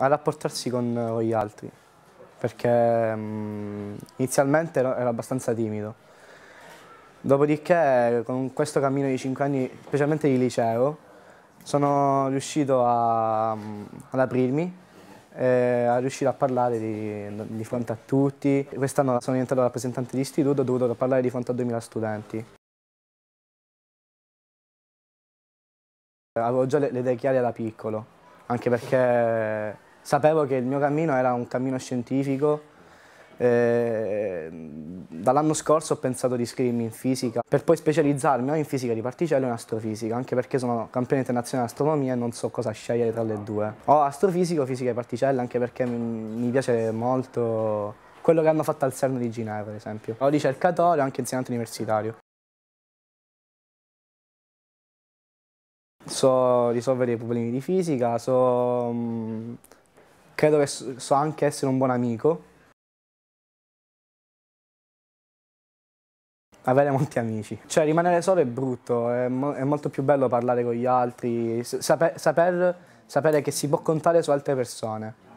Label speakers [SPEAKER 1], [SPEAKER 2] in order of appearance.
[SPEAKER 1] a rapportarsi con,
[SPEAKER 2] con gli altri, perché mh, mm, inizialmente ero, ero abbastanza timido. Dopodiché, con questo cammino di 5 anni, specialmente di liceo, sono riuscito a, mm, ad aprirmi e a riuscire a parlare di, di fronte a tutti. Quest'anno sono diventato rappresentante di istituto, ho dovuto
[SPEAKER 1] parlare di fronte a 2000 studenti.
[SPEAKER 2] Avevo già le idee chiare da piccolo, anche perché sapevo che il mio cammino era un cammino scientifico. Eh, Dall'anno scorso ho pensato di iscrivermi in fisica per poi specializzarmi o in fisica di particelle o in astrofisica, anche perché sono campione internazionale di astronomia e non so cosa scegliere tra le due. Ho astrofisico, fisica di particelle anche perché mi piace molto quello che hanno fatto al CERN di Ginevra, per esempio. Ho ricercatore
[SPEAKER 1] e anche insegnante universitario. So risolvere i problemi di fisica, so mm, credo che so anche essere un buon amico.
[SPEAKER 2] Avere molti amici. Cioè rimanere solo è brutto, è, mo è molto più bello parlare con gli altri, saper, saper, sapere che si può contare su altre persone.